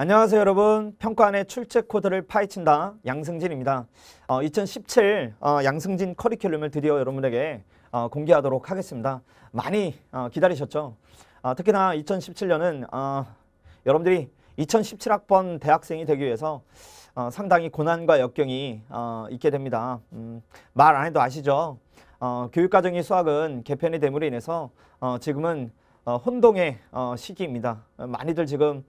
안녕하세요 여러분 평가안의 출제 코드를 파헤친다 양승진입니다 어, 2017 어, 양승진 커리큘럼을 드디어 여러분에게 어, 공개하도록 하겠습니다 많이 어, 기다리셨죠 어, 특히나 2017년은 어, 여러분들이 2017학번 대학생이 되기 위해서 상당히 고난과 역경이 있게 됩니다 음, 말 안해도 아시죠 교육과정의 수학은 개편의 대물로 인해서 지금은 어, 혼동의 어, 시기입니다. 어, 많이들 지금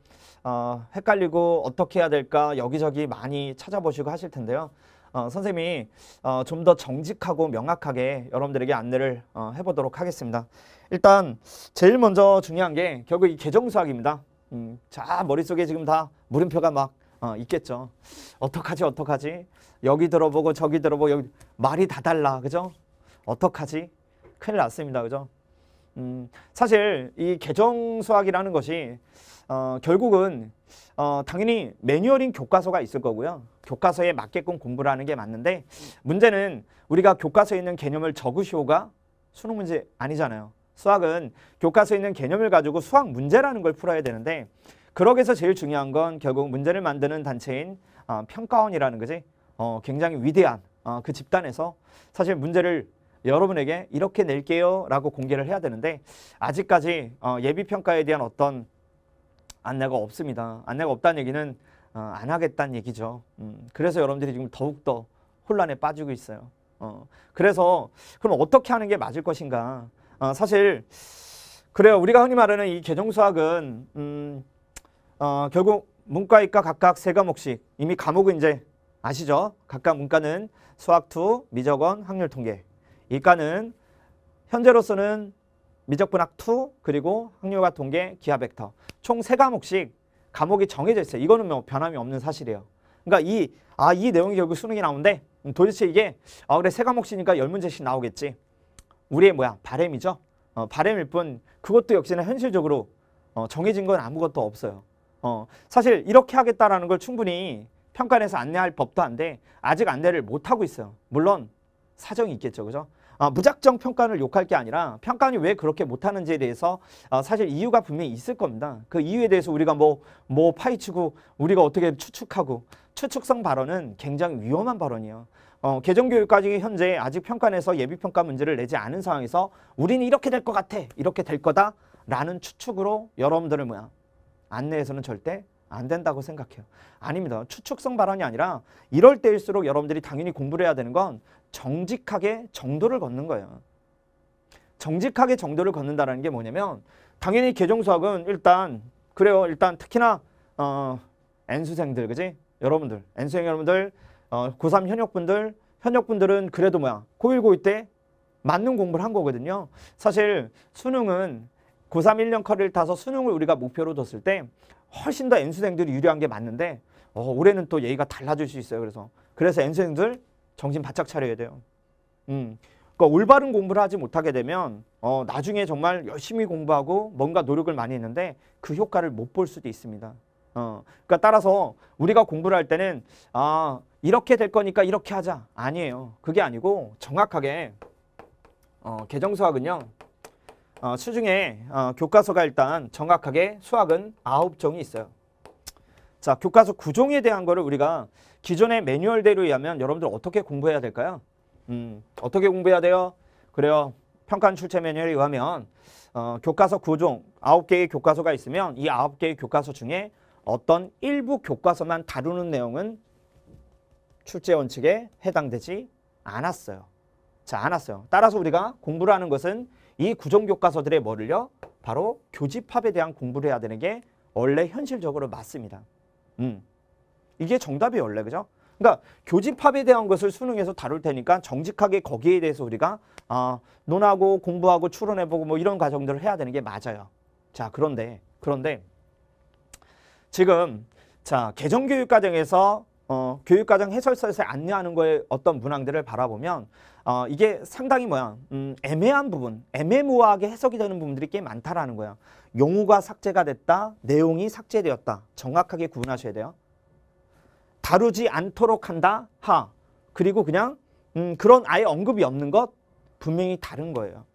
헷갈리고 어떻게 해야 될까 여기저기 많이 찾아보시고 하실 텐데요. 선생님이 좀 더 정직하고 명확하게 여러분들에게 안내를 해보도록 하겠습니다. 일단 제일 먼저 중요한 게 결국 이 개정수학입니다. 음, 자 머릿속에 지금 다 물음표가 막 어, 있겠죠. 어떡하지 어떡하지 여기 들어보고 저기 들어보고 여기 말이 다 달라 그죠? 어떡하지? 큰일 났습니다 그죠? 음, 사실 이 개정 수학이라는 것이 어, 결국은 어, 당연히 매뉴얼인 교과서가 있을 거고요. 교과서에 맞게끔 공부를 하는 게 맞는데 문제는 우리가 교과서에 있는 개념을 적으시오가 수능 문제 아니잖아요. 수학은 교과서에 있는 개념을 가지고 수학 문제라는 걸 풀어야 되는데 그러기위해서 제일 중요한 건 결국 문제를 만드는 단체인 어, 평가원이라는 거지 어, 굉장히 위대한 어, 그 집단에서 사실 문제를 여러분에게 이렇게 낼게요 라고 공개를 해야 되는데 아직까지 어, 예비평가에 대한 어떤 안내가 없습니다. 안내가 없다는 얘기는 어, 안 하겠다는 얘기죠. 음, 그래서 여러분들이 지금 더욱더 혼란에 빠지고 있어요. 어, 그래서 그럼 어떻게 하는 게 맞을 것인가 어, 사실 그래요. 우리가 흔히 말하는 이 개정수학은 음, 어, 결국 문과이과 각각 세 과목씩 이미 과목은 이제 아시죠? 각각 문과는 수학 2, 미적원, 확률 통계 이과는 현재로서는 미적분학 2 그리고 학률과 통계, 기하 벡터 총 세 과목씩 과목이 정해져 있어요. 이거는 뭐 변함이 없는 사실이에요. 그러니까 이 아이 아, 내용이 결국 수능이 나온데 음, 도대체 이게 아 그래 세 과목씩이니까 열 문제씩 나오겠지. 우리의 뭐야 바램이죠. 어, 바램일 뿐 그것도 역시나 현실적으로 어, 정해진 건 아무것도 없어요. 어, 사실 이렇게 하겠다라는 걸 충분히 평가해서 안내할 법도 한데 아직 안내를 못 하고 있어요. 물론 사정이 있겠죠, 그죠? 아, 무작정 평가를 욕할 게 아니라 평가는 왜 그렇게 못하는지에 대해서 아, 사실 이유가 분명히 있을 겁니다. 그 이유에 대해서 우리가 뭐, 뭐 파헤치고 우리가 어떻게 추측하고 추측성 발언은 굉장히 위험한 발언이에요. 어, 개정교육까지 현재 아직 평가에서 예비평가 문제를 내지 않은 상황에서 우리는 이렇게 될 것 같아, 이렇게 될 거다 라는 추측으로 여러분들을 뭐야 안내에서는 절대 안 된다고 생각해요. 아닙니다. 추측성 발언이 아니라 이럴 때일수록 여러분들이 당연히 공부를 해야 되는 건 정직하게 정도를 걷는 거예요. 정직하게 정도를 걷는다는 게 뭐냐면 당연히 개종수학은 일단 그래요. 일단 특히나 어, N수생들 그지? 여러분들 N수생 여러분들 어, 고3 현역분들 현역분들은 그래도 뭐야 고1 고2 때 맞는 공부를 한 거거든요. 사실 수능은 고3 1년 커를 타서 수능을 우리가 목표로 뒀을 때 훨씬 더 N수생들이 유리한 게 맞는데 어, 올해는 또 얘기가 달라질 수 있어요. 그래서 그래서 N수생들 정신 바짝 차려야 돼요. 음. 그러니까 올바른 공부를 하지 못하게 되면 어, 나중에 정말 열심히 공부하고 뭔가 노력을 많이 했는데 그 효과를 못 볼 수도 있습니다. 어, 그러니까 따라서 우리가 공부를 할 때는 아 이렇게 될 거니까 이렇게 하자 아니에요. 그게 아니고 정확하게 어, 개정수학은요. 어, 수중에 어, 교과서가 일단 정확하게 수학은 아홉 종이 있어요. 자, 교과서 구종에 대한 거를 우리가 기존의 매뉴얼대로 의하면 여러분들 어떻게 공부해야 될까요? 음, 어떻게 공부해야 돼요? 그래요. 평가 출제 매뉴얼에 의하면 어, 교과서 구종 아홉 개의 교과서가 있으면 이 아홉 개의 교과서 중에 어떤 일부 교과서만 다루는 내용은 출제 원칙에 해당되지 않았어요. 자, 않았어요. 따라서 우리가 공부를 하는 것은 이 구종 교과서들의 뭐를요? 바로 교집합에 대한 공부를 해야 되는 게 원래 현실적으로 맞습니다. 음. 이게 정답이 원래 그죠? 그러니까 교집합에 대한 것을 수능에서 다룰 테니까 정직하게 거기에 대해서 우리가 어, 논하고 공부하고 추론해보고 뭐 이런 과정들을 해야 되는 게 맞아요. 자 그런데 그런데 지금 자 개정교육과정에서 어, 교육과정 해설서에서 안내하는 거에 어떤 문항들을 바라보면 어, 이게 상당히 뭐야 음, 애매한 부분, 애매모호하게 해석이 되는 부분들이 꽤 많다라는 거예요 용어가 삭제가 됐다, 내용이 삭제되었다. 정확하게 구분하셔야 돼요. 다루지 않도록 한다, 하. 그리고 그냥 음, 그런 아예 언급이 없는 것 분명히 다른 거예요.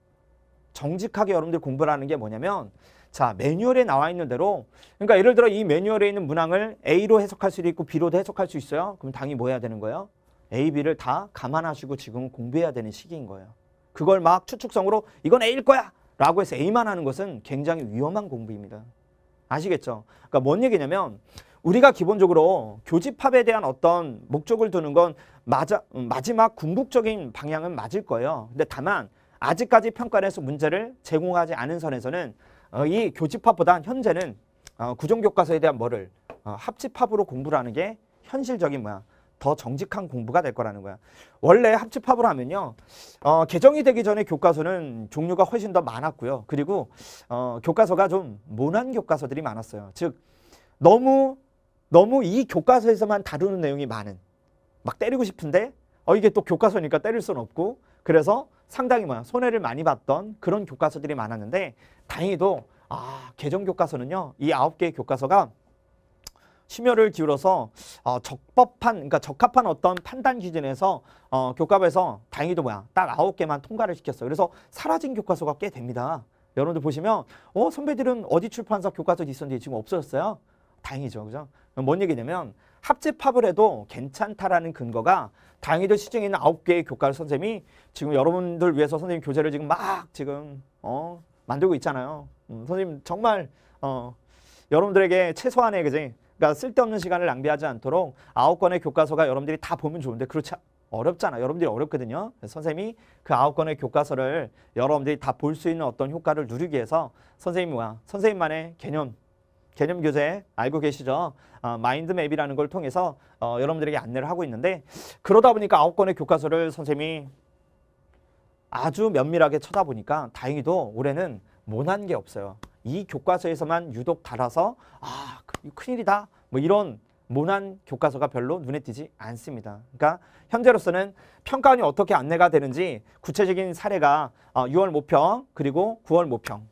정직하게 여러분들 공부를 하는 게 뭐냐면 자 매뉴얼에 나와 있는 대로 그러니까 예를 들어 이 매뉴얼에 있는 문항을 A로 해석할 수도 있고 B로도 해석할 수 있어요. 그럼 당연히 뭐 해야 되는 거예요? A, B를 다 감안하시고 지금 공부해야 되는 시기인 거예요. 그걸 막 추측성으로 이건 A일 거야 라고 해서 A만 하는 것은 굉장히 위험한 공부입니다. 아시겠죠? 그러니까 뭔 얘기냐면 우리가 기본적으로 교집합에 대한 어떤 목적을 두는 건 맞아, 음, 마지막 궁극적인 방향은 맞을 거예요. 근데 다만 아직까지 평가해서 를 문제를 제공하지 않은 선에서는 어, 이 교집합보다 현재는 어, 구종교과서에 대한 뭐를 어, 합집합으로 공부를 하는 게 현실적인 뭐야 더 정직한 공부가 될 거라는 거야. 원래 합집합을 하면요. 어, 개정이 되기 전에 교과서는 종류가 훨씬 더 많았고요. 그리고 어, 교과서가 좀 모난 교과서들이 많았어요. 즉 너무 너무 이 교과서에서만 다루는 내용이 많은 막 때리고 싶은데 어 이게 또 교과서니까 때릴 수는 없고 그래서 상당히 뭐야 손해를 많이 봤던 그런 교과서들이 많았는데 다행히도 아 개정 교과서는요 이 아홉 개의 교과서가 심혈을 기울어서 어, 적법한 그러니까 적합한 어떤 판단 기준에서 어, 교과에서 부 다행히도 뭐야 딱 아홉 개만 통과를 시켰어요. 그래서 사라진 교과서가 꽤 됩니다. 여러분들 보시면 어 선배들은 어디 출판사 교과서 있었는데 지금 없어졌어요. 다행이죠, 그죠? 뭔 얘기냐면 합집합을 해도 괜찮다라는 근거가 다행히도 시중에 있는 아홉 개의 교과를 선생님이 지금 여러분들 위해서 선생님 교재를 지금 막 지금 어 만들고 있잖아요. 음, 선생님 정말 어 여러분들에게 최소한의 그지 그러니까 쓸데없는 시간을 낭비하지 않도록 아홉 권의 교과서가 여러분들이 다 보면 좋은데 그렇지 어렵잖아. 여러분들이 어렵거든요. 선생님이 그 아홉 권의 교과서를 여러분들이 다 볼 수 있는 어떤 효과를 누리기 위해서 선생님 과 선생님만의 개념 개념 교재 알고 계시죠? 어, 마인드맵이라는 걸 통해서 어, 여러분들에게 안내를 하고 있는데 그러다 보니까 아홉 권의 교과서를 선생님이 아주 면밀하게 쳐다보니까 다행히도 올해는 못한 게 없어요. 이 교과서에서만 유독 달아서 아 큰일이다. 뭐 이런 모난 교과서가 별로 눈에 띄지 않습니다. 그러니까 현재로서는 평가원이 어떻게 안내가 되는지 구체적인 사례가 6월 어, 모평 그리고 9월 모평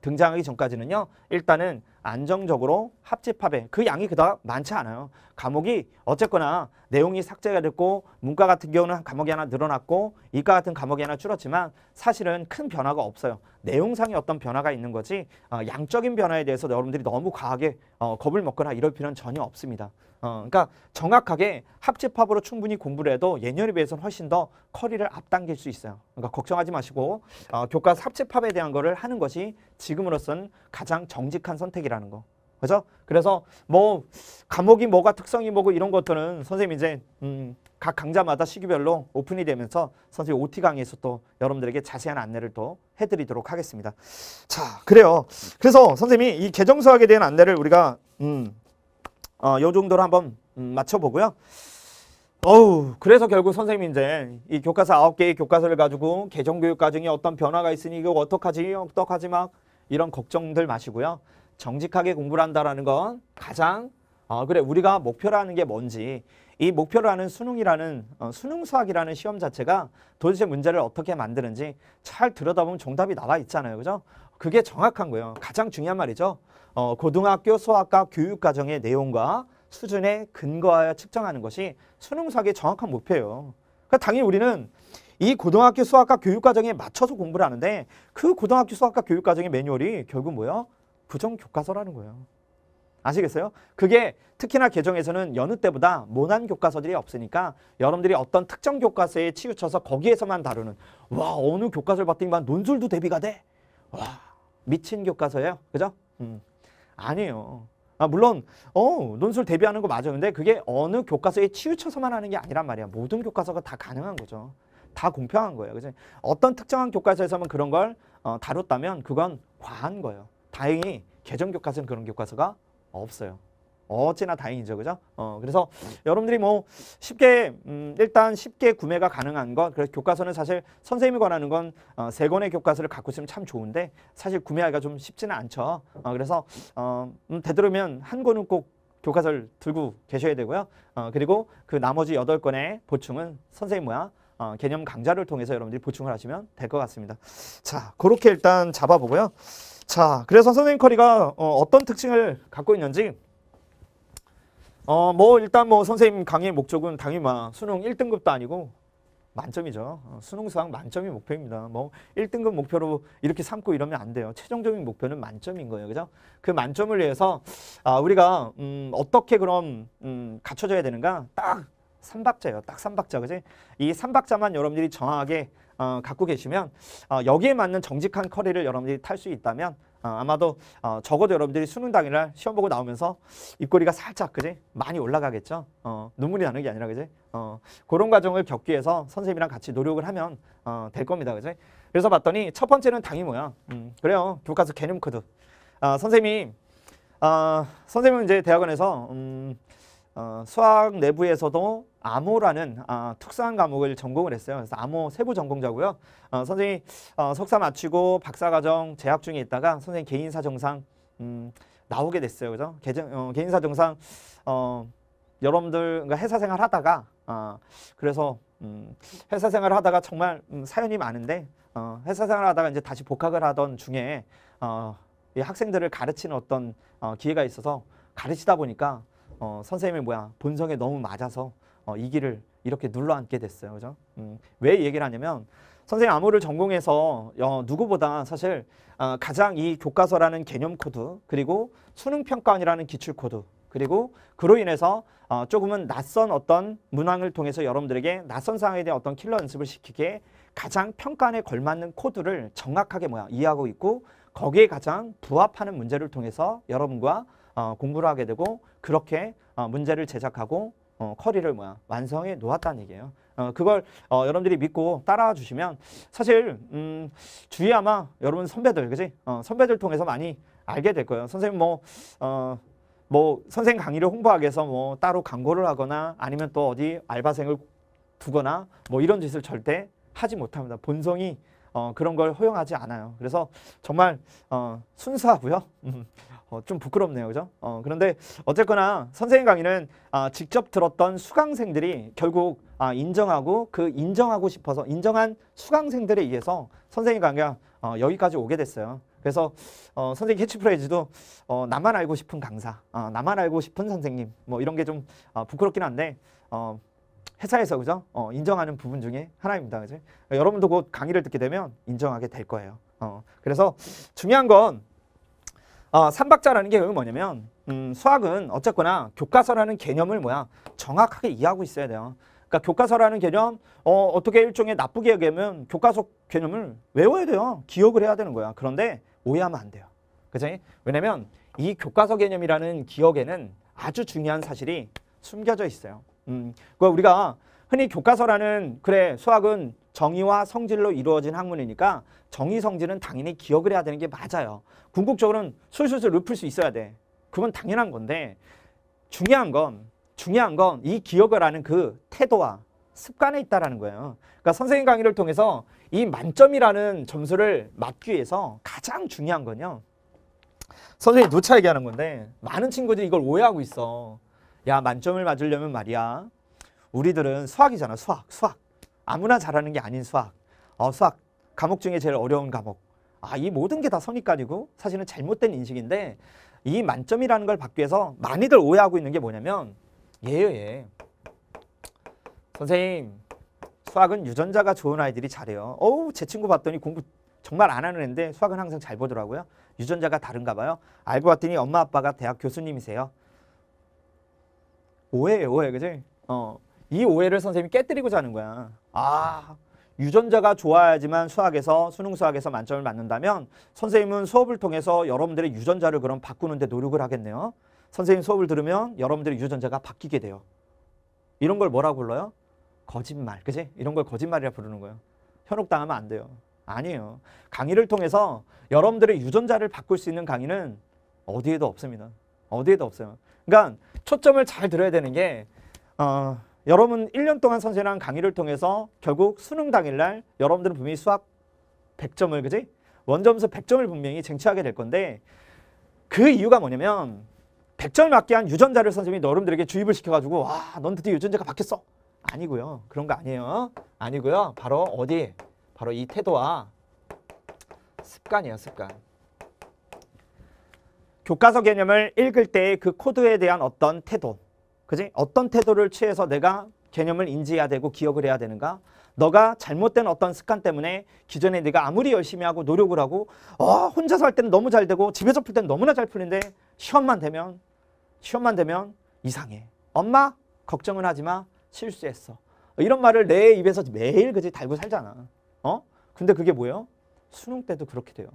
등장하기 전까지는요. 일단은 안정적으로 합집합에 그 양이 그닥 많지 않아요. 과목이 어쨌거나 내용이 삭제가 됐고 문과 같은 경우는 과목이 하나 늘어났고 이과 같은 과목이 하나 줄었지만 사실은 큰 변화가 없어요. 내용상의 어떤 변화가 있는 거지 어, 양적인 변화에 대해서 여러분들이 너무 과하게 어, 겁을 먹거나 이럴 필요는 전혀 없습니다. 어, 그러니까 정확하게 합집합으로 충분히 공부를 해도 예년에 비해서는 훨씬 더 커리를 앞당길 수 있어요. 그러니까 걱정하지 마시고 어, 교과 합집합에 대한 거를 하는 것이 지금으로선 가장 정직한 선택이라는 거. 그죠? 그래서 뭐감옥이 뭐가 특성이 뭐고 이런 것들은 선생님 이제 음, 각 강좌마다 시기별로 오픈이 되면서 선생님 OT 강의에서 또 여러분들에게 자세한 안내를 또 해드리도록 하겠습니다. 자, 그래요. 그래서 선생님이 이 개정수학에 대한 안내를 우리가 음, 어, 요 정도로 한번 음, 맞춰보고요. 어우, 그래서 결국 선생님 이제 이 교과서 아홉 개의 교과서를 가지고 개정교육 과정에 어떤 변화가 있으니 이거 어떡하지, 어떡하지 막 이런 걱정들 마시고요. 정직하게 공부를 한다는건 가장 어, 그래 우리가 목표라는 게 뭔지 이 목표라는 수능이라는 어, 수능 수학이라는 시험 자체가 도대체 문제를 어떻게 만드는지 잘 들여다보면 정답이 나와 있잖아요. 그죠? 그게 정확한 거예요. 가장 중요한 말이죠. 어, 고등학교 수학과 교육과정의 내용과 수준에 근거하여 측정하는 것이 수능 수학의 정확한 목표예요. 그러니까 당연히 우리는 이 고등학교 수학과 교육과정에 맞춰서 공부를 하는데 그 고등학교 수학과 교육과정의 매뉴얼이 결국 뭐예요? 부정 교과서라는 거예요. 아시겠어요? 그게 특히나 개정에서는 여느 때보다 모난 교과서들이 없으니까 여러분들이 어떤 특정 교과서에 치우쳐서 거기에서만 다루는 와 어느 교과서를 봤더니만 논술도 대비가 돼. 와 미친 교과서예요. 그죠? 음. 아니에요. 아, 물론 어 논술 대비하는 거 맞아요. 근데 그게 어느 교과서에 치우쳐서만 하는 게 아니란 말이야. 모든 교과서가 다 가능한 거죠. 다 공평한 거예요. 그죠? 어떤 특정한 교과서에서만 그런 걸 어, 다뤘다면 그건 과한 거예요. 다행히 개정 교과서는 그런 교과서가 없어요. 어찌나 다행이죠. 그죠? 어, 그래서 여러분들이 뭐 쉽게 음, 일단 쉽게 구매가 가능한 것, 그래서 교과서는 사실 선생님이 권하는 건세 어, 권의 교과서를 갖고 있으면 참 좋은데 사실 구매하기가 좀 쉽지는 않죠. 어, 그래서 어, 음, 되도록이면 한 권은 꼭 교과서를 들고 계셔야 되고요. 어, 그리고 그 나머지 여덟 권의 보충은 선생님 뭐야? 어, 개념 강좌를 통해서 여러분들이 보충을 하시면 될 것 같습니다. 자, 그렇게 일단 잡아보고요. 자, 그래서 선생님 커리가 어, 떤 특징을 갖고 있는지 어, 뭐 일단 뭐 선생님 강의 목적은 당연히 막 수능 1등급도 아니고 만점이죠. 어, 수능 수학 만점이 목표입니다. 뭐 1등급 목표로 이렇게 삼고 이러면 안 돼요. 최종적인 목표는 만점인 거예요. 그죠? 그 만점을 위해서 아, 우리가 음, 어떻게 그럼 음, 갖춰져야 되는가? 딱3박자예요딱3박자 그지? 이3박자만 여러분들이 정확하게 어, 갖고 계시면 어, 여기에 맞는 정직한 커리를 여러분들이 탈 수 있다면 어, 아마도 어, 적어도 여러분들이 수능 당일날 시험 보고 나오면서 입꼬리가 살짝 그지 많이 올라가겠죠. 어, 눈물이 나는 게 아니라 그지 어, 그런 과정을 겪기 위해서 선생님이랑 같이 노력을 하면 어, 될 겁니다. 그지 그래서 봤더니 첫 번째는 당이 뭐야? 음, 그래요. 교과서 개념 코드. 아, 선생님이 아, 선생님은 이제 대학원에서 음, 어, 수학 내부에서도 암호라는 어, 특수한 과목을 전공을 했어요. 그래서 암호 세부 전공자고요. 어, 선생님 어, 석사 마치고 박사과정 재학 중에 있다가 선생님 개인사 정상 음, 나오게 됐어요. 그죠? 개정, 어, 개인사 정상 어, 여러분들 그러니까 회사 생활 하다가 어, 그래서 음, 회사 생활 하다가 정말 음, 사연이 많은데 어, 회사 생활 하다가 이제 다시 복학을 하던 중에 어, 이 학생들을 가르치는 어떤 어, 기회가 있어서 가르치다 보니까 어, 선생님이 뭐야 본성에 너무 맞아서 어, 이 길을 이렇게 눌러앉게 됐어요. 그죠? 음, 왜 얘기를 하냐면 선생 암호를 전공해서 어, 누구보다 사실 어, 가장 이 교과서라는 개념 코드 그리고 수능 평가원이라는 기출 코드 그리고 그로 인해서 어, 조금은 낯선 어떤 문항을 통해서 여러분들에게 낯선 상황에 대한 어떤 킬러 연습을 시키게 가장 평가에 걸맞는 코드를 정확하게 뭐야 이해하고 있고 거기에 가장 부합하는 문제를 통해서 여러분과 어, 공부를 하게 되고 그렇게 어, 문제를 제작하고 어, 커리를 뭐야 완성해 놓았다는 얘기예요. 어, 그걸 어, 여러분들이 믿고 따라와 주시면 사실 음, 주위 아마 여러분 선배들 그지 어, 선배들 통해서 많이 알게 될 거예요. 선생님 뭐 어, 뭐 선생 강의를 홍보하기 위해서 뭐 따로 광고를 하거나 아니면 또 어디 알바생을 두거나 뭐 이런 짓을 절대 하지 못합니다. 본성이 어, 그런 걸 허용하지 않아요. 그래서 정말 어, 순수하고요. 음, 어, 좀 부끄럽네요. 그죠? 어, 그런데 어쨌거나 선생님 강의는 아, 직접 들었던 수강생들이 결국 아, 인정하고 그 인정하고 싶어서 인정한 수강생들에 의해서 선생님 강의가 어, 여기까지 오게 됐어요. 그래서 어, 선생님 캐치프레이즈도 어, 나만 알고 싶은 강사, 어, 나만 알고 싶은 선생님 뭐 이런 게좀 어, 부끄럽긴 한데 어, 회사에서 그죠? 어, 인정하는 부분 중에 하나입니다. 그죠? 여러분도 곧 강의를 듣게 되면 인정하게 될 거예요. 어, 그래서 중요한 건 어, 삼박자라는 게 뭐냐면 음, 수학은 어쨌거나 교과서라는 개념을 뭐야 정확하게 이해하고 있어야 돼요. 그러니까 교과서라는 개념 어, 어떻게 일종의 나쁘게 얘기하면 교과서 개념을 외워야 돼요. 기억을 해야 되는 거야. 그런데 오해하면 안 돼요. 그죠? 왜냐면 이 교과서 개념이라는 기억에는 아주 중요한 사실이 숨겨져 있어요. 음, 우리가 흔히 교과서라는 그래 수학은 정의와 성질로 이루어진 학문이니까 정의 성질은 당연히 기억을 해야 되는 게 맞아요. 궁극적으로는 술술술 읊을 수 있어야 돼. 그건 당연한 건데 중요한 건 중요한 건 이 기억을 하는 그 태도와 습관에 있다라는 거예요. 그러니까 선생님 강의를 통해서 이 만점이라는 점수를 맞기 위해서 가장 중요한 건요. 선생님이 누차 얘기하는 건데 많은 친구들이 이걸 오해하고 있어. 야 만점을 맞으려면 말이야 우리들은 수학이잖아 수학 수학 아무나 잘하는 게 아닌 수학 어 수학 과목 중에 제일 어려운 과목 아 이 모든 게다 선입관이고 사실은 잘못된 인식인데 이 만점이라는 걸 받기 위해서 많이들 오해하고 있는 게 뭐냐면 예요 예 선생님 수학은 유전자가 좋은 아이들이 잘해요 어우 제 친구 봤더니 공부 정말 안 하는 애인데 수학은 항상 잘 보더라고요 유전자가 다른가 봐요 알고 봤더니 엄마 아빠가 대학 교수님이세요 오해예요, 오해. 그지? 어. 이 오해를 선생님이 깨뜨리고자 하는 거야. 아, 유전자가 좋아야지만 수학에서 수능 수학에서 만점을 맞는다면 선생님은 수업을 통해서 여러분들의 유전자를 그럼 바꾸는데 노력을 하겠네요. 선생님 수업을 들으면 여러분들의 유전자가 바뀌게 돼요. 이런 걸 뭐라고 불러요? 거짓말, 그지? 이런 걸 거짓말이라 부르는 거예요. 현혹당하면 안 돼요. 아니에요. 강의를 통해서 여러분들의 유전자를 바꿀 수 있는 강의는 어디에도 없습니다. 어디에도 없어요. 그러니까 초점을 잘 들어야 되는 게 어, 여러분 1년 동안 선생님랑 강의를 통해서 결국 수능 당일날 여러분들은 분명히 수학 100점을 그지? 원점수 100점을 분명히 쟁취하게 될 건데 그 이유가 뭐냐면 100점을 맞게 한 유전자를 선생님이 여러분들에게 주입을 시켜가지고 와, 넌 드디어 유전자가 바뀌었어. 아니고요. 그런 거 아니에요. 아니고요. 바로 어디? 바로 이 태도와 습관이에요, 습관. 교과서 개념을 읽을 때 그 코드에 대한 어떤 태도, 그지? 어떤 태도를 취해서 내가 개념을 인지해야 되고 기억을 해야 되는가? 너가 잘못된 어떤 습관 때문에 기존에 네가 아무리 열심히 하고 노력을 하고 어, 혼자서 할 때는 너무 잘 되고 집에서 풀 때는 너무나 잘 풀리는데 시험만 되면 시험만 되면 이상해. 엄마 걱정은 하지 마. 실수했어. 이런 말을 내 입에서 매일 그지 달고 살잖아. 어? 근데 그게 뭐예요? 수능 때도 그렇게 돼요.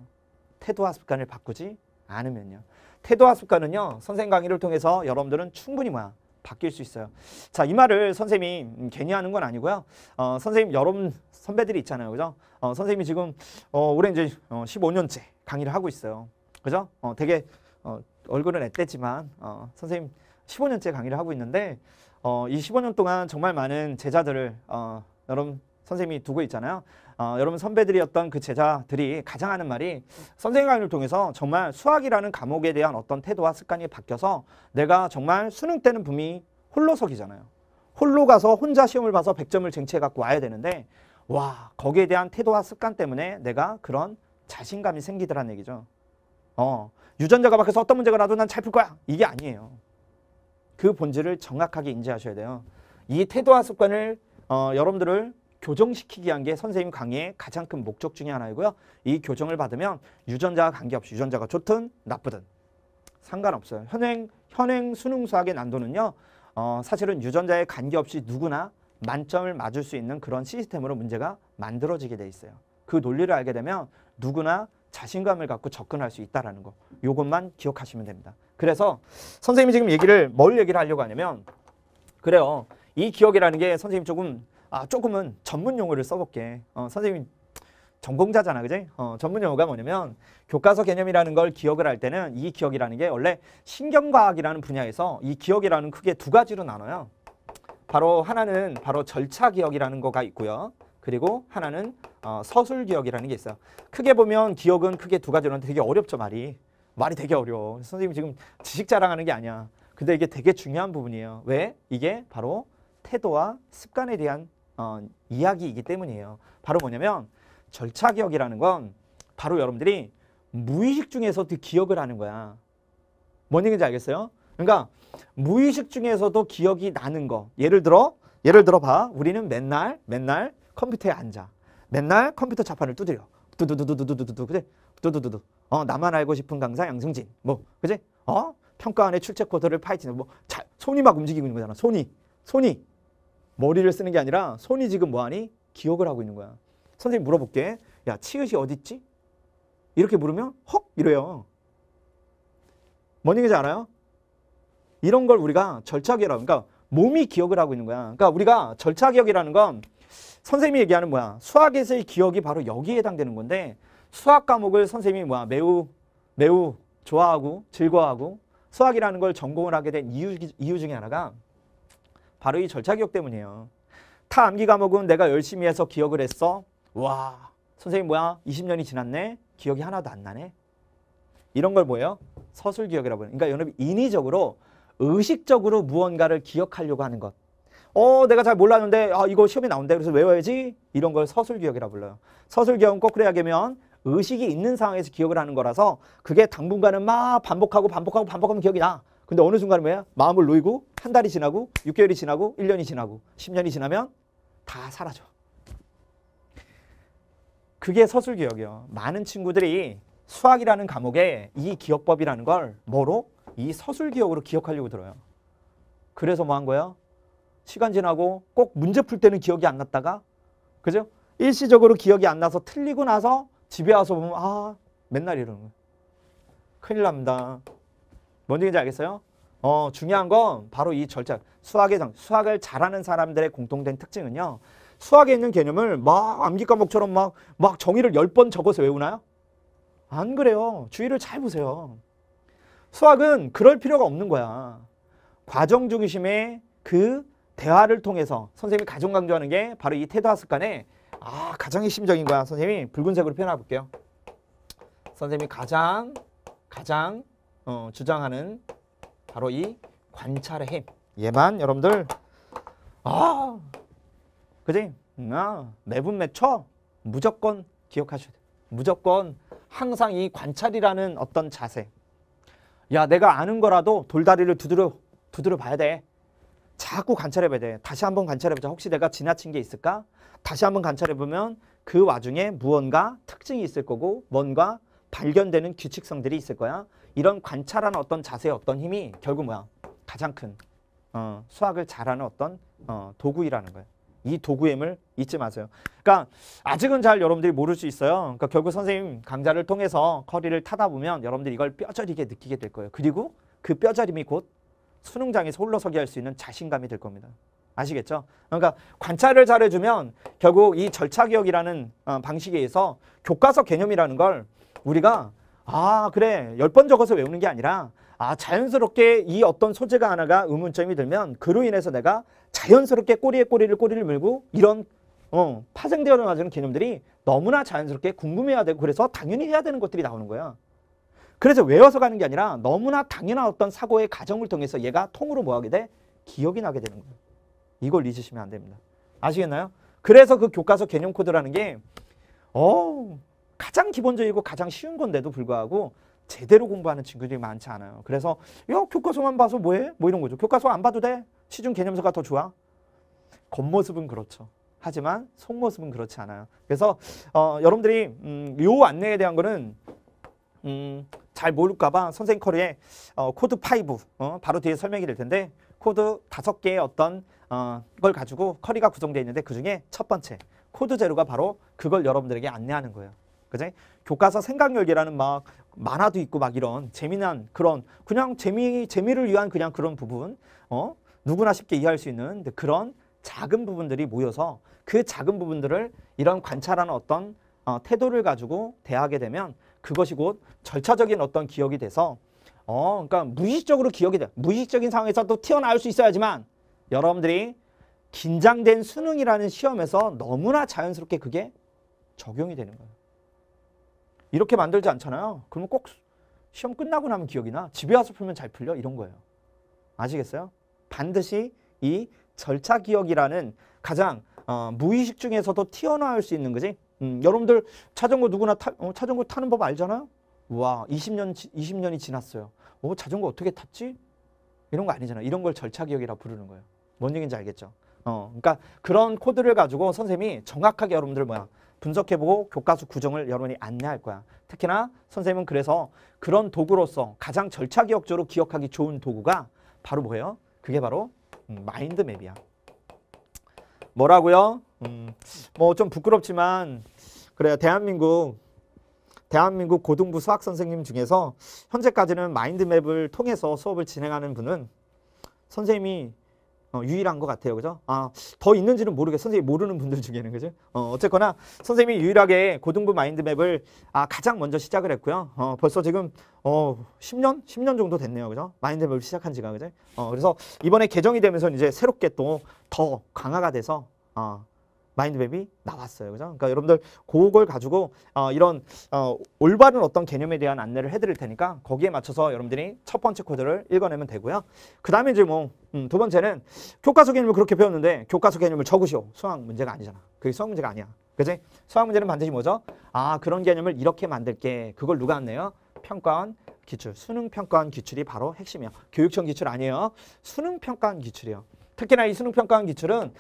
태도와 습관을 바꾸지 않으면요. 태도와 습관은요. 선생 강의를 통해서 여러분들은 충분히 뭐야 바뀔 수 있어요. 자, 이 말을 선생님이 음, 괜히 하는 건 아니고요. 어, 선생님 여러분 선배들이 있잖아요. 그죠? 어, 선생님이 지금 어, 올해 이제 어, 15년째 강의를 하고 있어요. 그죠? 어, 되게 어, 얼굴은 앳됐지만 어, 선생님 15년째 강의를 하고 있는데 어, 이 15년 동안 정말 많은 제자들을 어, 여러분 선생님이 두고 있잖아요. 어, 여러분 선배들이었던 그 제자들이 가장 하는 말이 선생님 강의를 통해서 정말 수학이라는 과목에 대한 어떤 태도와 습관이 바뀌어서 내가 정말 수능 때는 붐이 홀로서기잖아요. 홀로 가서 혼자 시험을 봐서 100점을 쟁취해 갖고 와야 되는데 와 거기에 대한 태도와 습관 때문에 내가 그런 자신감이 생기더란 얘기죠. 어, 유전자가 바뀌어서 어떤 문제가 나도 난 잘 풀 거야. 이게 아니에요. 그 본질을 정확하게 인지하셔야 돼요. 이 태도와 습관을 어, 여러분들을 교정시키기 위한게 선생님 강의의 가장 큰 목적 중의 하나이고요. 이 교정을 받으면 유전자와 관계없이 유전자가 좋든 나쁘든 상관없어요. 현행 현행 수능 수학의 난도는요. 어, 사실은 유전자에 관계없이 누구나 만점을 맞을 수 있는 그런 시스템으로 문제가 만들어지게 돼 있어요. 그 논리를 알게 되면 누구나 자신감을 갖고 접근할 수있다는 거. 이것만 기억하시면 됩니다. 그래서 선생님이 지금 얘기를 뭘 얘기를 하려고 하냐면 그래요. 이 기억이라는 게 선생님 조금 아 조금은 전문 용어를 써볼게. 어, 선생님 전공자잖아, 그지? 어, 전문 용어가 뭐냐면 교과서 개념이라는 걸 기억을 할 때는 이 기억이라는 게 원래 신경과학이라는 분야에서 이 기억이라는 크게 두 가지로 나눠요. 바로 하나는 바로 절차 기억이라는 거가 있고요. 그리고 하나는 어, 서술 기억이라는 게 있어요. 크게 보면 기억은 크게 두 가지로 되게 어렵죠, 말이. 말이 되게 어려워. 선생님 지금 지식 자랑하는 게 아니야. 근데 이게 되게 중요한 부분이에요. 왜? 이게 바로 태도와 습관에 대한 어, 이야기이기 때문이에요. 바로 뭐냐면 절차 기억이라는 건 바로 여러분들이 무의식 중에서도 그 기억을 하는 거야. 뭔 얘기인지 알겠어요? 그러니까 무의식 중에서도 기억이 나는 거. 예를 들어 예를 들어 봐. 우리는 맨날 맨날 컴퓨터에 앉아. 맨날 컴퓨터 자판을 두드려. 두두두두두두두두. 그지? 두두두두. 어, 나만 알고 싶은 강사 양승진. 뭐. 그지? 어? 평가안에 출제 코드를 파이팅. 뭐 자, 손이 막 움직이고 있는 거잖아. 손이. 손이. 머리를 쓰는 게 아니라 손이 지금 뭐하니? 기억을 하고 있는 거야. 선생님 물어볼게. 야, 치읓이 어딨지? 이렇게 물으면 헉! 이래요. 뭔 얘기인지 알아요? 이런 걸 우리가 절차기라고 그러니까 몸이 기억을 하고 있는 거야. 그러니까 우리가 절차기억이라는 건 선생님이 얘기하는 뭐야? 수학에서의 기억이 바로 여기에 해당되는 건데 수학 과목을 선생님이 뭐야? 매우 매우 좋아하고 즐거워하고 수학이라는 걸 전공을 하게 된 이유, 이유 중에 하나가 바로 이 절차 기억 때문이에요. 타 암기 과목은 내가 열심히 해서 기억을 했어. 와 선생님 뭐야 20년이 지났네. 기억이 하나도 안 나네. 이런 걸 뭐예요? 서술 기억이라고 해요. 그러니까 연합이 인위적으로 의식적으로 무언가를 기억하려고 하는 것. 어 내가 잘 몰랐는데 아 이거 시험에 나온대 그래서 외워야지 이런 걸 서술 기억이라 불러요. 서술 기억은 꼭그래야되면 의식이 있는 상황에서 기억을 하는 거라서 그게 당분간은 막 반복하고 반복하고 반복하면 기억이 나. 근데 어느 순간 뭐야? 마음을 놓이고 한 달이 지나고 6개월이 지나고 1년이 지나고 10년이 지나면 다 사라져. 그게 서술 기억이요. 많은 친구들이 수학이라는 과목에 이 기억법이라는 걸 뭐로? 이 서술 기억으로 기억하려고 들어요. 그래서 뭐 한 거예요? 시간 지나고 꼭 문제 풀 때는 기억이 안 났다가 그죠? 일시적으로 기억이 안 나서 틀리고 나서 집에 와서 보면 아 맨날 이러는 거예요. 큰일 납니다. 뭔 얘기인지 알겠어요? 어, 중요한 건 바로 이 절차. 수학의 장, 수학을 잘하는 사람들의 공통된 특징은요. 수학에 있는 개념을 막 암기 과목처럼 막, 막 정의를 열 번 적어서 외우나요? 안 그래요. 주의를 잘 보세요. 수학은 그럴 필요가 없는 거야. 과정 중심의 그 대화를 통해서 선생님이 가장 강조하는 게 바로 이 태도와 습관에 아 가장 핵심적인 거야. 선생님이 붉은색으로 표현해 볼게요. 선생님이 가장 가장 어, 주장하는 바로 이 관찰의 힘. 얘만 여러분들 아 그지? 음, 아 매분 매초 무조건 기억하셔야 돼. 무조건 항상 이 관찰이라는 어떤 자세. 야 내가 아는 거라도 돌다리를 두드려 두드려 봐야 돼. 자꾸 관찰해봐야 돼. 다시 한번 관찰해보자. 혹시 내가 지나친 게 있을까? 다시 한번 관찰해보면 그 와중에 무언가 특징이 있을 거고 뭔가 발견되는 규칙성들이 있을 거야. 이런 관찰하는 어떤 자세의 어떤 힘이 결국 뭐야? 가장 큰 어, 수학을 잘하는 어떤 어, 도구이라는 거예요. 이 도구의 힘을 잊지 마세요. 그러니까 아직은 잘 여러분들이 모를 수 있어요. 그러니까 결국 선생님 강좌를 통해서 커리를 타다 보면 여러분들이 이걸 뼈저리게 느끼게 될 거예요. 그리고 그 뼈저림이 곧 수능장에서 홀로서기 할수 있는 자신감이 될 겁니다. 아시겠죠? 그러니까 관찰을 잘 해주면 결국 이 절차기억이라는 어, 방식에 의해서 교과서 개념이라는 걸 우리가 아 그래 열 번 적어서 외우는 게 아니라 아 자연스럽게 이 어떤 소재가 하나가 의문점이 들면 그로 인해서 내가 자연스럽게 꼬리에 꼬리를 꼬리를 물고 이런 어, 파생되어 나가는 개념들이 너무나 자연스럽게 궁금해야 되고 그래서 당연히 해야 되는 것들이 나오는 거야. 그래서 외워서 가는 게 아니라 너무나 당연한 어떤 사고의 가정을 통해서 얘가 통으로 뭐 하게 돼? 기억이 나게 되는 거예요. 이걸 잊으시면 안 됩니다. 아시겠나요? 그래서 그 교과서 개념 코드라는 게 어, 가장 기본적이고 가장 쉬운 건데도 불구하고 제대로 공부하는 친구들이 많지 않아요. 그래서 야 교과서만 봐서 뭐해? 뭐 이런 거죠. 교과서 안 봐도 돼. 시중 개념서가 더 좋아. 겉모습은 그렇죠. 하지만 속모습은 그렇지 않아요. 그래서 어, 여러분들이 음, 요 안내에 대한 거는 음, 잘 모를까봐 선생님 커리에 어, 코드 5 어, 바로 뒤에 설명이 될 텐데 코드 다섯 개의 어떤 어, 걸 가지고 커리가 구성되어 있는데 그 중에 첫 번째 코드 제로가 바로 그걸 여러분들에게 안내하는 거예요. 그지? 교과서 생각열기라는 막 만화도 있고 막 이런 재미난 그런 그냥 재미 재미를 위한 그냥 그런 부분 어 누구나 쉽게 이해할 수 있는 그런 작은 부분들이 모여서 그 작은 부분들을 이런 관찰하는 어떤 어, 태도를 가지고 대하게 되면 그것이 곧 절차적인 어떤 기억이 돼서 어 그러니까 무의식적으로 기억이 돼 무의식적인 상황에서 또 튀어나올 수 있어야지만 여러분들이 긴장된 수능이라는 시험에서 너무나 자연스럽게 그게 적용이 되는 거예요. 이렇게 만들지 않잖아요. 그러면 꼭 시험 끝나고 나면 기억이 나. 집에 와서 풀면 잘 풀려. 이런 거예요. 아시겠어요? 반드시 이 절차 기억이라는 가장 어, 무의식 중에서도 튀어나올 수 있는 거지. 음, 여러분들 자전거 누구나 타, 어, 자전거 타는 법 알잖아요. 와 20년 20년이 지났어요. 어, 자전거 어떻게 탔지? 이런 거 아니잖아요. 이런 걸 절차 기억이라 부르는 거예요. 뭔 얘기인지 알겠죠? 어, 그러니까 그런 코드를 가지고 선생님이 정확하게 여러분들 뭐야 분석해보고 교과서 구정을 여러분이 안내할 거야. 특히나 선생님은 그래서 그런 도구로서 가장 절차기억적으로 기억하기 좋은 도구가 바로 뭐예요? 그게 바로 음, 마인드맵이야. 뭐라고요? 음, 뭐 좀 부끄럽지만 그래요. 대한민국 대한민국 고등부 수학 선생님 중에서 현재까지는 마인드맵을 통해서 수업을 진행하는 분은 선생님이 어, 유일한 것 같아요. 그죠? 아, 더 있는지는 모르겠어요. 선생님 모르는 분들 중에는. 그죠? 어, 어쨌거나 선생님이 유일하게 고등부 마인드맵을 아, 가장 먼저 시작을 했고요. 어, 벌써 지금 어, 10년? 10년 정도 됐네요. 그죠? 마인드맵을 시작한 지가. 그죠? 어, 그래서 이번에 개정이 되면서 이제 새롭게 또 더 강화가 돼서 어, 마인드맵이 나왔어요. 그죠? 그러니까 여러분들 그걸 가지고 어, 이런 어, 올바른 어떤 개념에 대한 안내를 해드릴 테니까 거기에 맞춰서 여러분들이 첫 번째 코드를 읽어내면 되고요. 그 다음에 이제 뭐두 음, 번째는 교과서 개념을 그렇게 배웠는데 교과서 개념을 적으시오. 수학 문제가 아니잖아. 그게 수학 문제가 아니야. 그지? 수학 문제는 반드시 뭐죠? 아 그런 개념을 이렇게 만들게. 그걸 누가 안내요? 평가원 기출. 수능 평가원 기출이 바로 핵심이야. 교육청 기출 아니에요. 수능 평가원 기출이요. 특히나 이 수능 평가원 기출은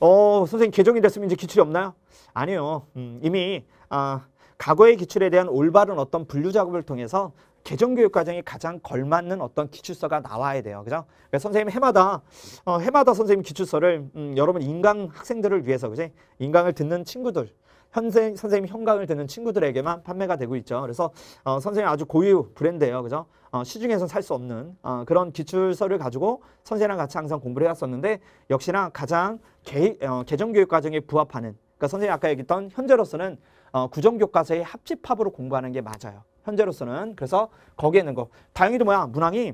어 선생님 개정이 됐으면 이제 기출이 없나요? 아니요. 음, 이미 아, 과거의 기출에 대한 올바른 어떤 분류 작업을 통해서 개정 교육 과정이 가장 걸맞는 어떤 기출서가 나와야 돼요. 그죠? 그래서 선생님 해마다 어, 해마다 선생님 기출서를 음, 여러분 인강 학생들을 위해서 그지? 인강을 듣는 친구들 현생, 선생님 현강을듣는 친구들에게만 판매가 되고 있죠. 그래서 어, 선생님 아주 고유 브랜드예요. 그죠? 어, 시중에서 살수 없는 어, 그런 기출서를 가지고 선생이랑 같이 항상 공부를 해왔었는데 역시나 가장 개, 어, 개정교육 과정에 부합하는 그러니까 선생님 이 아까 얘기했던 현재로서는 어, 구정교과서의 합집합으로 공부하는 게 맞아요. 현재로서는 그래서 거기에 있는 거 다행히도 뭐야 문항이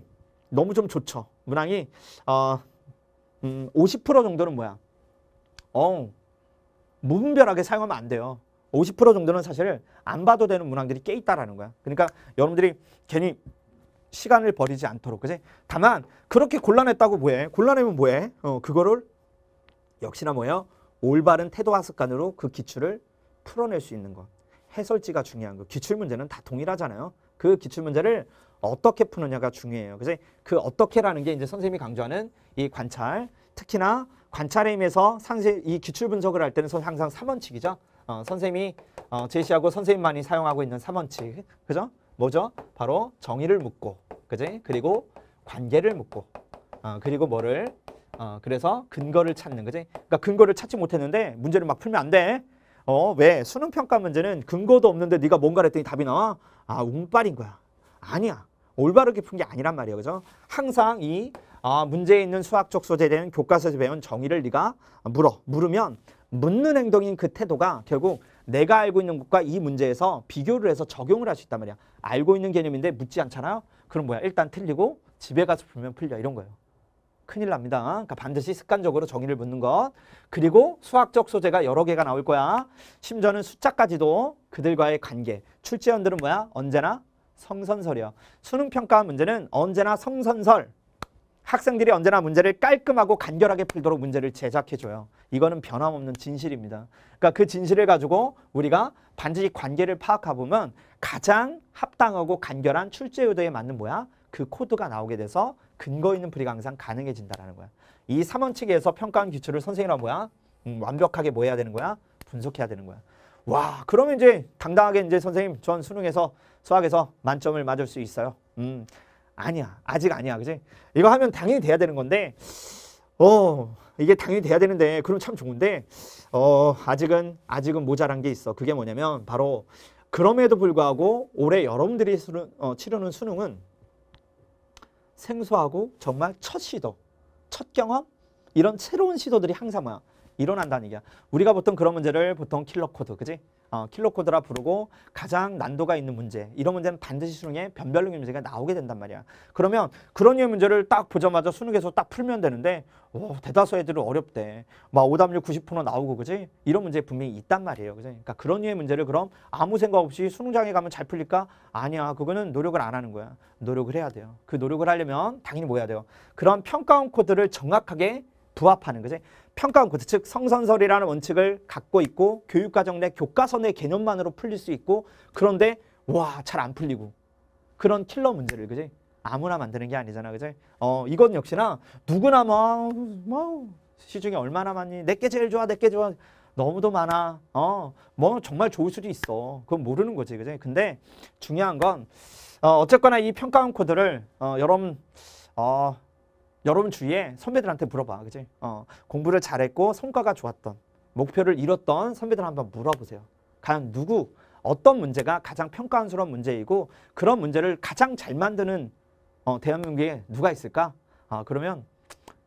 너무 좀 좋죠. 문항이 어, 음, 50% 정도는 뭐야 어, 무분별하게 사용하면 안 돼요. 50% 정도는 사실 안 봐도 되는 문항들이 꽤 있다라는 거야. 그러니까 여러분들이 괜히 시간을 버리지 않도록 그지? 다만 그렇게 곤란했다고 뭐해? 곤란하면 뭐해? 어, 그거를 역시나 뭐예요? 올바른 태도와 습관으로 그 기출을 풀어낼 수 있는 것. 해설지가 중요한 거. 기출 문제는 다 동일하잖아요. 그 기출 문제를 어떻게 푸느냐가 중요해요. 그지그 어떻게라는 게 이제 선생님이 강조하는 이 관찰, 특히나 관찰의 힘에서 상세 이 기출 분석을 할 때는 항상 3원칙이죠. 어, 선생님이 어, 제시하고 선생님만이 사용하고 있는 3원칙. 그죠? 뭐죠? 바로 정의를 묻고. 그지? 그리고 관계를 묻고. 어, 그리고 뭐를 어, 그래서 근거를 찾는 거지. 그러니까 근거를 찾지 못했는데 문제를 막 풀면 안 돼. 어, 왜? 수능 평가 문제는 근거도 없는데 네가 뭔가를 했더니 답이 나와. 아, 운빨인 거야. 아니야. 올바르게 푼 게 아니란 말이에요. 그죠? 항상 이 아, 문제에 있는 수학적 소재에 대한 교과서에서 배운 정의를 네가 물어. 물으면 묻는 행동인 그 태도가 결국 내가 알고 있는 것과 이 문제에서 비교를 해서 적용을 할 수 있단 말이야. 알고 있는 개념인데 묻지 않잖아요. 그럼 뭐야? 일단 틀리고 집에 가서 풀면 풀려. 이런 거예요. 큰일 납니다. 그러니까 반드시 습관적으로 정의를 묻는 것. 그리고 수학적 소재가 여러 개가 나올 거야. 심지어는 숫자까지도 그들과의 관계. 출제원들은 뭐야? 언제나 성선설이야. 수능평가 문제는 언제나 성선설. 학생들이 언제나 문제를 깔끔하고 간결하게 풀도록 문제를 제작해줘요. 이거는 변함없는 진실입니다. 그러니까 그 진실을 가지고 우리가 반드시 관계를 파악해보면 가장 합당하고 간결한 출제 의도에 맞는 뭐야? 그 코드가 나오게 돼서 근거 있는 풀이가 항상 가능해진다라는 거야. 이 3원칙에서 평가한 기출을 선생님이란 뭐야? 음, 완벽하게 뭐 해야 되는 거야? 분석해야 되는 거야. 와 그러면 이제 당당하게 이제 선생님 전 수능에서 수학에서 만점을 맞을 수 있어요. 음, 아니야. 아직 아니야. 그지? 이거 하면 당연히 돼야 되는 건데, 어, 이게 당연히 돼야 되는데, 그럼 참 좋은데, 어, 아직은, 아직은 모자란 게 있어. 그게 뭐냐면, 바로, 그럼에도 불구하고 올해 여러분들이 수능, 어, 치르는 수능은 생소하고 정말 첫 시도, 첫 경험, 이런 새로운 시도들이 항상 뭐 일어난다는 얘기야. 우리가 보통 그런 문제를 보통 킬러 코드, 그지? 어, 킬로코드라 부르고 가장 난도가 있는 문제 이런 문제는 반드시 수능에 변별력 문제가 나오게 된단 말이야 그러면 그런 유의 문제를 딱 보자마자 수능에서 딱 풀면 되는데 오, 어, 대다수 애들은 어렵대 막 오답률 90% 나오고 그지 이런 문제 분명히 있단 말이에요 그지 그러니까 그런 유의 문제를 그럼 아무 생각 없이 수능장에 가면 잘 풀릴까 아니야 그거는 노력을 안 하는 거야 노력을 해야 돼요 그 노력을 하려면 당연히 뭐 해야 돼요 그런 평가원 코드를 정확하게 부합하는 거지. 평가원 코드 즉 성선설이라는 원칙을 갖고 있고 교육과정 내교과서내 개념만으로 풀릴 수 있고 그런데 와 잘 안 풀리고 그런 킬러 문제를 그지 아무나 만드는 게 아니잖아 그지 어 이건 역시나 누구나 막, 뭐, 막 뭐, 시중에 얼마나 많니 내게 제일 좋아 내 게 좋아 너무도 많아 어 뭐 정말 좋을 수도 있어 그건 모르는 거지 그지 근데 중요한 건 어, 어쨌거나 이 평가원 코드를 어, 여러분 어, 여러분 주위에 선배들한테 물어봐. 그지? 어, 공부를 잘했고 성과가 좋았던, 목표를 이뤘던 선배들 한번 물어보세요. 과연 누구, 어떤 문제가 가장 평가한스러운 문제이고 그런 문제를 가장 잘 만드는 어, 대한민국에 누가 있을까? 아, 그러면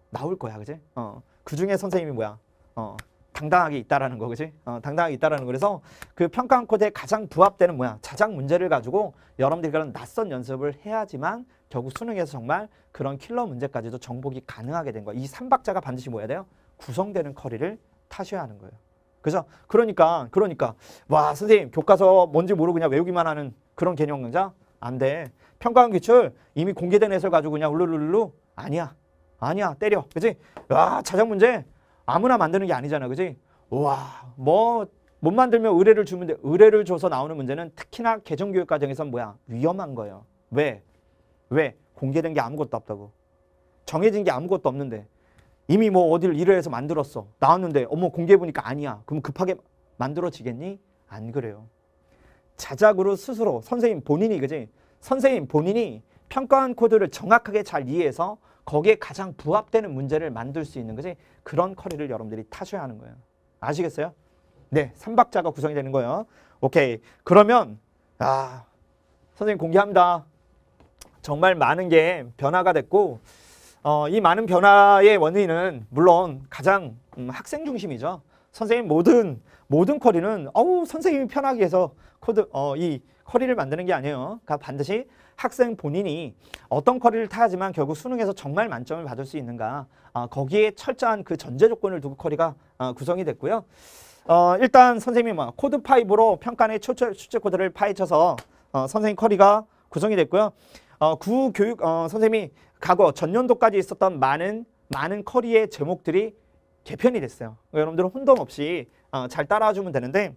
나올 거야. 그지? 어, 그중에 선생님이 뭐야? 어, 당당하게 있다라는 거 그지? 어, 당당하게 있다라는 거 그래서 그 평가원 코드에 가장 부합되는 뭐야? 자작 문제를 가지고 여러분들이 그런 낯선 연습을 해야지만 결국 수능에서 정말 그런 킬러 문제까지도 정복이 가능하게 된 거야. 이 삼박자가 반드시 뭐야 돼요? 구성되는 커리를 타셔야 하는 거예요. 그죠? 그러니까 그러니까 와 선생님 교과서 뭔지 모르고 그냥 외우기만 하는 그런 개념 강좌 안 돼. 평가원 기출 이미 공개된 해설 가지고 그냥 울루루루 아니야 아니야 때려 그지? 와 자작 문제 아무나 만드는 게 아니잖아. 그지? 와, 뭐 못 만들면 의뢰를 주면 돼. 의뢰를 줘서 나오는 문제는 특히나 개정교육 과정에선 뭐야? 위험한 거예요. 왜? 왜? 공개된 게 아무것도 없다고. 정해진 게 아무것도 없는데. 이미 뭐 어디를 일회해서 만들었어. 나왔는데 어머 공개해보니까 아니야. 그럼 급하게 만들어지겠니? 안 그래요. 자작으로 스스로 선생님 본인이 그지? 선생님 본인이 평가한 코드를 정확하게 잘 이해해서 거기에 가장 부합되는 문제를 만들 수 있는 거지 그런 커리를 여러분들이 타셔야 하는 거예요. 아시겠어요? 네, 삼박자가 구성이 되는 거예요. 오케이. 그러면 아 선생님 공개합니다. 정말 많은 게 변화가 됐고 어, 이 많은 변화의 원인은 물론 가장 음, 학생 중심이죠. 선생님 모든 모든 커리는 어우 선생님이 편하게 해서 코드 어, 이 커리를 만드는 게 아니에요. 그러니까 반드시 학생 본인이 어떤 커리를 타지만 야 결국 수능에서 정말 만점을 받을 수 있는가 어, 거기에 철저한 그 전제 조건을 두고 커리가 어, 구성이 됐고요. 어, 일단 선생님이 뭐 코드 파이브로 평가의 초제 출제 코드를 파헤쳐서 어, 선생님 커리가 구성이 됐고요. 어, 구 교육 어, 선생님이 과거 전년도까지 있었던 많은 많은 커리의 제목들이 개편이 됐어요. 그러니까 여러분들은 혼동 없이 어, 잘 따라와 주면 되는데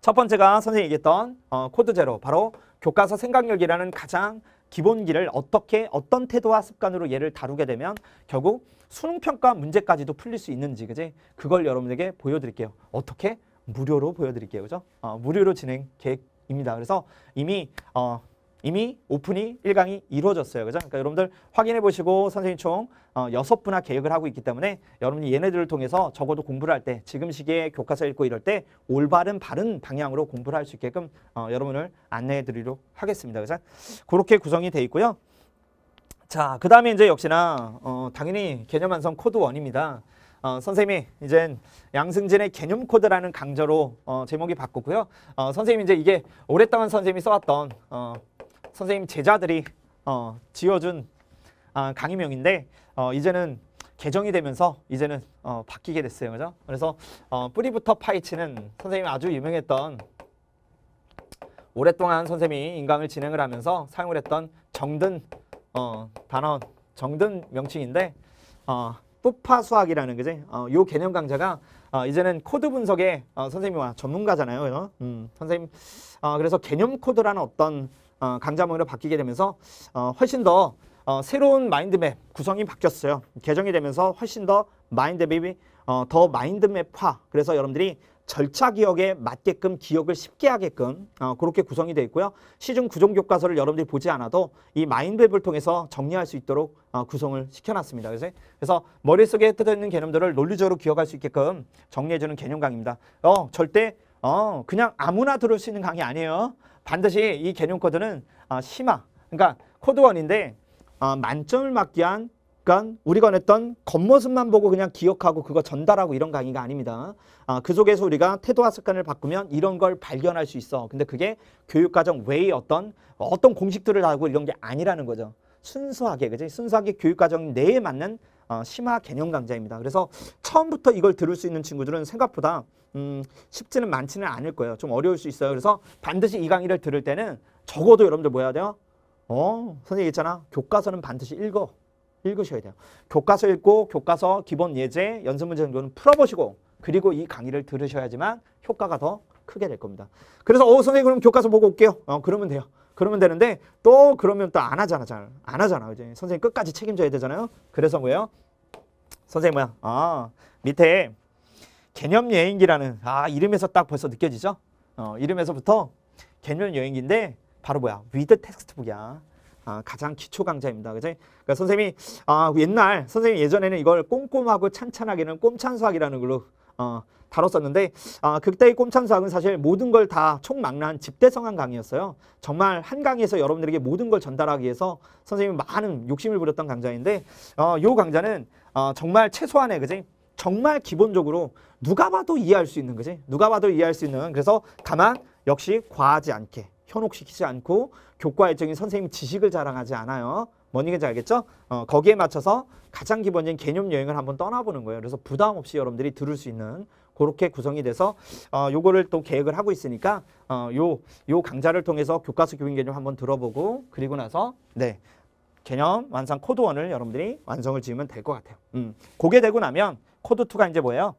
첫 번째가 선생님이 얘기했던 어, 코드 제로 바로 교과서 생각력이라는 가장 기본기를 어떻게 어떤 태도와 습관으로 얘를 다루게 되면 결국 수능 평가 문제까지도 풀릴 수 있는지 그지 그걸 여러분에게 보여드릴게요 어떻게 무료로 보여드릴게요 그죠 어, 무료로 진행 계획입니다 그래서 이미 어, 이미 오픈이 1강이 이루어졌어요. 그죠? 그러니까 여러분들 확인해 보시고 선생님 총 어, 섯분화 계획을 하고 있기 때문에 여러분이 얘네들을 통해서 적어도 공부를 할 때 지금 시기에 교과서 읽고 이럴 때 올바른 바른 방향으로 공부를 할 수 있게끔 어, 여러분을 안내해 드리도록 하겠습니다. 그죠서 그렇게 구성이 돼 있고요. 자, 그 다음에 이제 역시나 어, 당연히 개념 완성 코드 원입니다 어, 선생님이 이제 양승진의 개념 코드라는 강좌로 어, 제목이 바꿨고요 어, 선생님이 이제 이게 오랫동안 선생님이 써왔던 어, 선생님 제자들이 어, 지어준 아, 강의명인데 어, 이제는 개정이 되면서 이제는 어, 바뀌게 됐어요. 그죠? 그래서 어, 뿌리부터 파헤치는 선생님이 아주 유명했던 오랫동안 선생님이 인강을 진행을 하면서 사용을 했던 정든 어, 단어, 정든 명칭인데 어, 뿌파 수학이라는 그지? 어, 개념 강좌가 어, 이제는 코드 분석에 어, 선생님이 와, 전문가잖아요. 그죠? 음, 선생님 어, 그래서 개념 코드라는 어떤 어, 강자 모임으로 바뀌게 되면서 어, 훨씬 더 어, 새로운 마인드맵 구성이 바뀌었어요. 개정이 되면서 훨씬 더 마인드맵이 어, 더 마인드맵화. 그래서 여러분들이 절차 기억에 맞게끔 기억을 쉽게 하게끔 어, 그렇게 구성이 되어 있고요. 시중 구종 교과서를 여러분들이 보지 않아도 이 마인드맵을 통해서 정리할 수 있도록 어, 구성을 시켜놨습니다. 그래서, 그래서 머릿속에 뜯어 있는 개념들을 논리적으로 기억할 수 있게끔 정리해주는 개념 강입니다. 의 어, 절대 어, 그냥 아무나 들을 수 있는 강의 아니에요. 반드시 이 개념 코드는 아, 심화, 그러니까 코드원인데 아, 만점을 맞기 위한 그러니까 우리가 냈던 겉모습만 보고 그냥 기억하고 그거 전달하고 이런 강의가 아닙니다. 아, 그 속에서 우리가 태도와 습관을 바꾸면 이런 걸 발견할 수 있어. 근데 그게 교육과정 외의 어떤 어떤 공식들을 하고 이런 게 아니라는 거죠. 순수하게, 그지? 순수하게 교육과정 내에 맞는 아, 심화 개념 강좌입니다. 그래서 처음부터 이걸 들을 수 있는 친구들은 생각보다 음, 쉽지는 많지는 않을 거예요. 좀 어려울 수 있어요. 그래서 반드시 이 강의를 들을 때는 적어도 여러분들 뭐 해야 돼요? 어, 선생님 있잖아. 교과서는 반드시 읽어. 읽으셔야 돼요. 교과서 읽고 교과서 기본 예제, 연습 문제 정도는 풀어보시고 그리고 이 강의를 들으셔야지만 효과가 더 크게 될 겁니다. 그래서 어 선생님 그럼 교과서 보고 올게요. 어 그러면 돼요. 그러면 되는데 또 그러면 또 안 하잖아 잘 안 하잖아 이제 선생님 끝까지 책임져야 되잖아요 그래서 뭐예요 선생님 뭐야 아 밑에 개념 여행기라는 아 이름에서 딱 벌써 느껴지죠 어 이름에서부터 개념 여행기인데 바로 뭐야 위드 텍스트북이야 아, 가장 기초 강좌입니다. 그죠 그러니까 선생님이 아, 옛날 선생님 예전에는 이걸 꼼꼼하고 찬찬하기는 꼼찬수학이라는 걸로 어, 다뤘었는데 아, 극대의꼼창수학은 사실 모든 걸 다 총망라한 집대성한 강의였어요. 정말 한 강의에서 여러분들에게 모든 걸 전달하기 위해서 선생님이 많은 욕심을 부렸던 강좌인데 어, 요 강좌는 어, 정말 최소한의 그지? 정말 기본적으로 누가 봐도 이해할 수 있는 그지 누가 봐도 이해할 수 있는 그래서 가만 역시 과하지 않게 현혹시키지 않고 교과 일정인 선생님 지식을 자랑하지 않아요. 뭔 얘기인지 알겠죠? 어, 거기에 맞춰서 가장 기본적인 개념 여행을 한번 떠나보는 거예요. 그래서 부담 없이 여러분들이 들을 수 있는 그렇게 구성이 돼서 어, 요거를 또 계획을 하고 있으니까 어, 요, 요 강좌를 통해서 교과서 교육 개념 한번 들어보고 그리고 나서 네 개념 완성 코드원을 여러분들이 완성을 지으면 될 것 같아요. 음, 그게 되고 나면 코드2가 이제 뭐예요?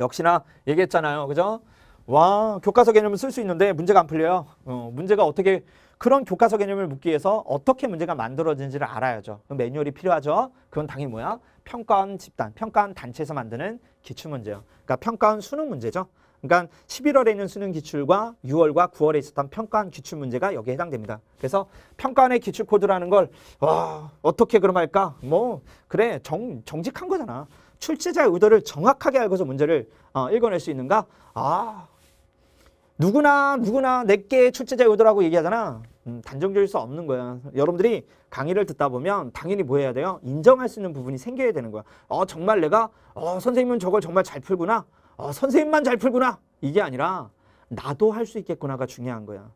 역시나 얘기했잖아요. 그죠? 와 교과서 개념을 쓸 수 있는데 문제가 안 풀려요. 어, 문제가 어떻게 그런 교과서 개념을 묻기 위해서 어떻게 문제가 만들어진지를 알아야죠. 그럼 매뉴얼이 필요하죠. 그건 당연히 뭐야? 평가원 집단, 평가원 단체에서 만드는 기출문제요. 그러니까 평가원 수능 문제죠. 그러니까 11월에 있는 수능 기출과 6월과 9월에 있었던 평가원 기출 문제가 여기에 해당됩니다. 그래서 평가원의 기출 코드라는 걸 와, 어떻게 그럼 할까? 뭐 그래 정, 정직한 거잖아. 출제자의 의도를 정확하게 알고서 문제를 어, 읽어낼 수 있는가? 아 누구나 누구나 내게 출제자의 의도라고 얘기하잖아. 음, 단정적일 수 없는 거야. 여러분들이 강의를 듣다 보면 당연히 뭐 해야 돼요? 인정할 수 있는 부분이 생겨야 되는 거야. 어, 정말 내가 어, 선생님은 저걸 정말 잘 풀구나. 어, 선생님만 잘 풀구나. 이게 아니라 나도 할 수 있겠구나가 중요한 거야.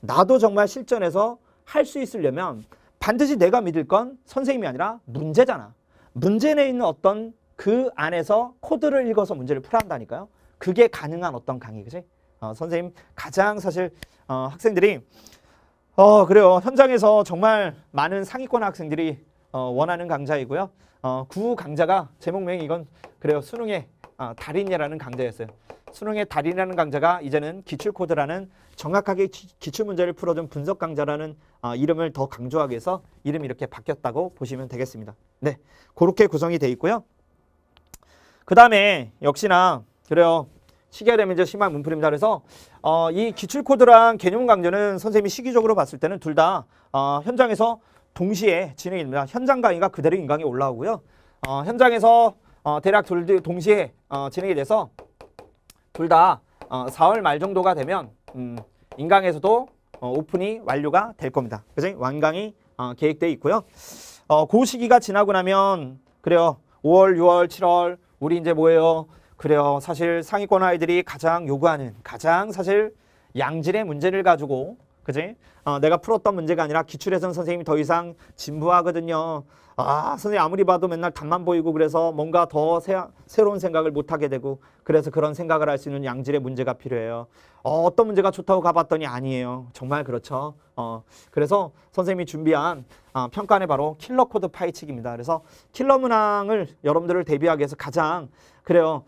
나도 정말 실전에서 할 수 있으려면 반드시 내가 믿을 건 선생님이 아니라 문제잖아. 문제 내에 있는 어떤 그 안에서 코드를 읽어서 문제를 풀어 한다니까요. 그게 가능한 어떤 강의, 그지? 어, 선생님 가장 사실 어, 학생들이 어 그래요. 현장에서 정말 많은 상위권 학생들이 어, 원하는 강좌이고요. 어, 구 강좌가 제목명이 이건 그래요. 수능의 어, 아, 달인이라는 강좌였어요. 수능의 달인이라는 강좌가 이제는 기출코드라는 정확하게 기, 출문제를 풀어준 분석 강좌라는 어, 이름을 더 강조하기 위해서 이름이 이렇게 바뀌었다고 보시면 되겠습니다. 네, 그렇게 구성이 돼 있고요. 그 다음에 역시나 그래요. 시계아래면제 심한 문풀입니다. 그래서 어, 이 기출코드랑 개념 강좌는 선생님이 시기적으로 봤을 때는 둘 다 어, 현장에서 동시에 진행이 됩니다. 현장 강의가 그대로 인강에 올라오고요. 어, 현장에서 어, 대략 둘 동시에 어, 진행이 돼서 둘 다 어, 4월 말 정도가 되면 음, 인강에서도 어, 오픈이 완료가 될 겁니다. 그래서 완강이 어, 계획돼 있고요. 어, 그 시기가 지나고 나면 그래요. 5월, 6월, 7월 우리 이제 뭐예요? 그래요. 사실 상위권 아이들이 가장 요구하는 가장 사실 양질의 문제를 가지고 그지? 어, 내가 풀었던 문제가 아니라 기출에서는 선생님이 더 이상 진부하거든요. 아, 선생님 아무리 봐도 맨날 답만 보이고 그래서 뭔가 더 새, 새로운 생각을 못하게 되고 그래서 그런 생각을 할 수 있는 양질의 문제가 필요해요. 어, 어떤 문제가 좋다고 가봤더니 아니에요. 정말 그렇죠. 어, 그래서 선생님이 준비한 어, 평가안에 바로 킬러 코드 파이치기입니다 그래서 킬러 문항을 여러분들을 대비하기 위해서 가장 그래요.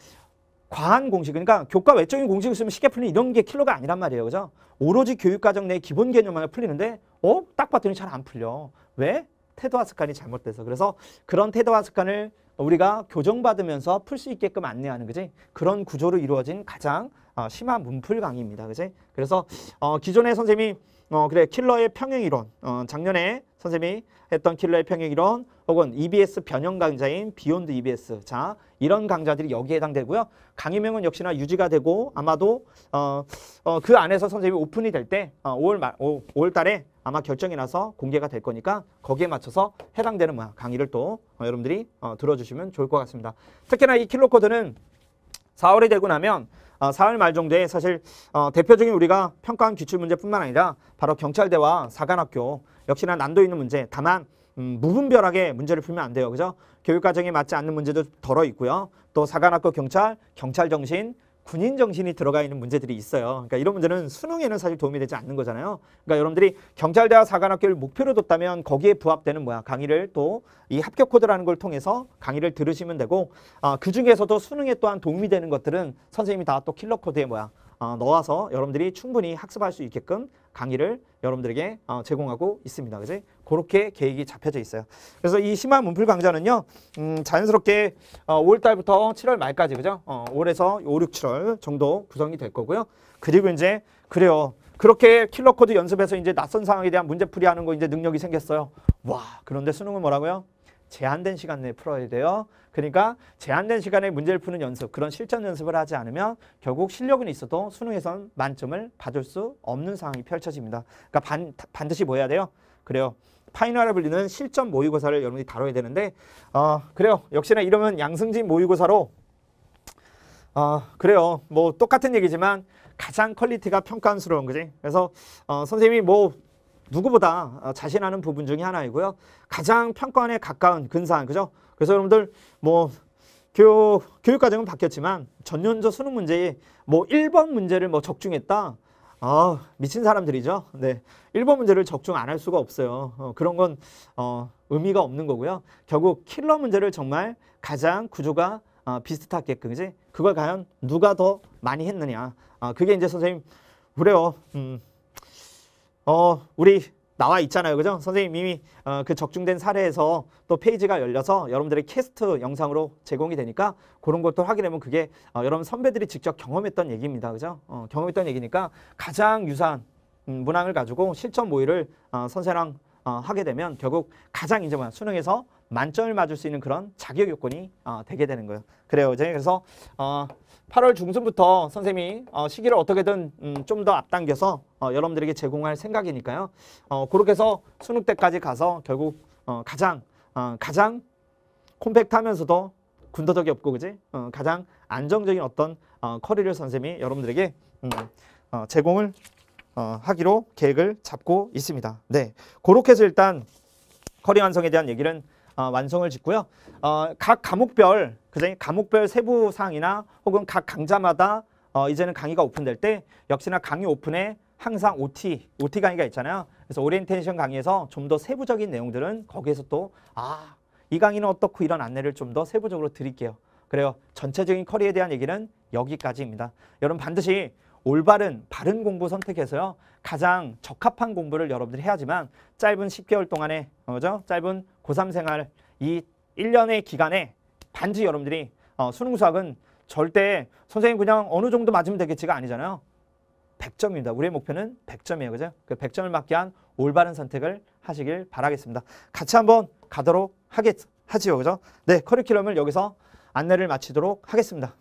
과한 공식 그러니까 교과 외적인 공식을 쓰면 쉽게 풀리는 이런 게 킬러가 아니란 말이에요. 그죠? 오로지 교육과정 내 기본 개념만을 풀리는데 어? 딱 봤더니 잘 안 풀려. 왜? 태도와 습관이 잘못돼서. 그래서 그런 태도와 습관을 우리가 교정받으면서 풀 수 있게끔 안내하는 거지. 그런 구조로 이루어진 가장 어, 심한 문풀 강의입니다. 그지? 그래서 어, 기존의 선생님이 어, 그래 킬러의 평행 이론 어, 작년에 선생님이 했던 킬러의 평행 이론 혹은 EBS 변형 강좌인 비욘드 EBS 자 이런 강좌들이 여기에 해당되고요. 강의명은 역시나 유지가 되고 아마도 어, 어, 그 안에서 선생님이 오픈이 될때 어, 5월 말 5, 5월 달에 아마 결정이 나서 공개가 될 거니까 거기에 맞춰서 해당되는 뭐야 강의를 또 어, 여러분들이 어, 들어주시면 좋을 것 같습니다. 특히나 이 킬러 코드는 4월이 되고 나면 어, 4월 말 정도에 사실 어, 대표적인 우리가 평가한 기출 문제뿐만 아니라 바로 경찰대와 사관학교 역시나 난도 있는 문제. 다만 음, 무분별하게 문제를 풀면 안 돼요. 그죠? 교육과정에 맞지 않는 문제도 덜어 있고요. 또 사관학교 경찰, 경찰 정신, 군인 정신이 들어가 있는 문제들이 있어요. 그러니까 이런 문제는 수능에는 사실 도움이 되지 않는 거잖아요. 그러니까 여러분들이 경찰대와 사관학교를 목표로 뒀다면 거기에 부합되는 뭐야 강의를 또 이 합격 코드라는 걸 통해서 강의를 들으시면 되고 아, 그 중에서도 수능에 또한 도움이 되는 것들은 선생님이 다 또 킬러 코드에 뭐야 어, 넣어서 여러분들이 충분히 학습할 수 있게끔 강의를 여러분들에게 어, 제공하고 있습니다. 그지? 그렇게 계획이 잡혀져 있어요. 그래서 이 심화 문풀 강좌는요, 음, 자연스럽게 어, 5월달부터 7월 말까지, 그죠? 어, 올해서 5, 6, 7월 정도 구성이 될 거고요. 그리고 이제, 그래요. 그렇게 킬러 코드 연습해서 이제 낯선 상황에 대한 문제풀이 하는 거 이제 능력이 생겼어요. 와, 그런데 수능은 뭐라고요? 제한된 시간 내에 풀어야 돼요. 그러니까 제한된 시간에 문제를 푸는 연습, 그런 실전 연습을 하지 않으면 결국 실력은 있어도 수능에선 만점을 받을 수 없는 상황이 펼쳐집니다. 그러니까 반, 반드시 뭐 해야 돼요? 그래요. 파이널에 불리는 실전 모의고사를 여러분이 다뤄야 되는데 어, 그래요. 역시나 이러면 양승진 모의고사로 어, 그래요. 뭐 똑같은 얘기지만 가장 퀄리티가 평가한스러운 거지. 그래서 어, 선생님이 뭐 누구보다 어, 자신하는 부분 중에 하나이고요. 가장 평가원에 가까운 근사한 그죠? 그래서 여러분들 뭐 교육, 교육 과정은 바뀌었지만 전년도 수능 문제에 뭐 1번 문제를 뭐 적중했다. 아, 미친 사람들이죠. 네. 1번 문제를 적중 안 할 수가 없어요. 어, 그런 건 어, 의미가 없는 거고요. 결국 킬러 문제를 정말 가장 구조가 어, 비슷하게끔 이제 그걸 과연 누가 더 많이 했느냐. 아, 그게 이제 선생님 그래요. 음, 어 우리 나와 있잖아요. 그죠? 선생님 이 어, 그 적중된 사례에서 또 페이지가 열려서 여러분들의 캐스트 영상으로 제공이 되니까 그런 것도 확인하면 그게 어, 여러분 선배들이 직접 경험했던 얘기입니다. 그죠? 어, 경험했던 얘기니까 가장 유사한 음, 문항을 가지고 실천 모의를 어, 선생랑 어, 하게 되면 결국 가장 이제 뭐야 수능에서 만점을 맞을 수 있는 그런 자격 요건이 어, 되게 되는 거예요. 그래요. 이제 그래서 어, 8월 중순부터 선생님이 어, 시기를 어떻게든 음, 좀더 앞당겨서 어, 여러분들에게 제공할 생각이니까요. 어, 그렇게 해서 수능 때까지 가서 결국 어, 가장 어, 가장 콤팩트하면서도 군더더기 없고 그지? 어, 가장 안정적인 어떤 어, 커리를 선생님이 여러분들에게 음, 어, 제공을 어, 하기로 계획을 잡고 있습니다. 네, 그렇게 해서 일단 커리 완성에 대한 얘기는 어, 완성을 짓고요. 어, 각 과목별, 그다에 과목별 세부 사항이나 혹은 각 강좌마다 어, 이제는 강의가 오픈될 때 역시나 강의 오픈에 항상 OT, OT 강의가 있잖아요. 그래서 오리엔테이션 강의에서 좀 더 세부적인 내용들은 거기에서 또 아, 이 강의는 어떻고 이런 안내를 좀 더 세부적으로 드릴게요. 그래요. 전체적인 커리에 대한 얘기는 여기까지입니다. 여러분 반드시 올바른 바른 공부 선택해서요. 가장 적합한 공부를 여러분들이 해야지만 짧은 10개월 동안에 어, 그죠? 짧은 고3 생활 이 1년의 기간에 반지 여러분들이 어, 수능 수학은 절대 선생님 그냥 어느 정도 맞으면 되겠지가 아니잖아요. 100점입니다. 우리의 목표는 100점이에요. 그죠? 그 100점을 맞게 한 올바른 선택을 하시길 바라겠습니다. 같이 한번 가도록 하겠, 하지요. 그죠? 네, 커리큘럼을 여기서 안내를 마치도록 하겠습니다.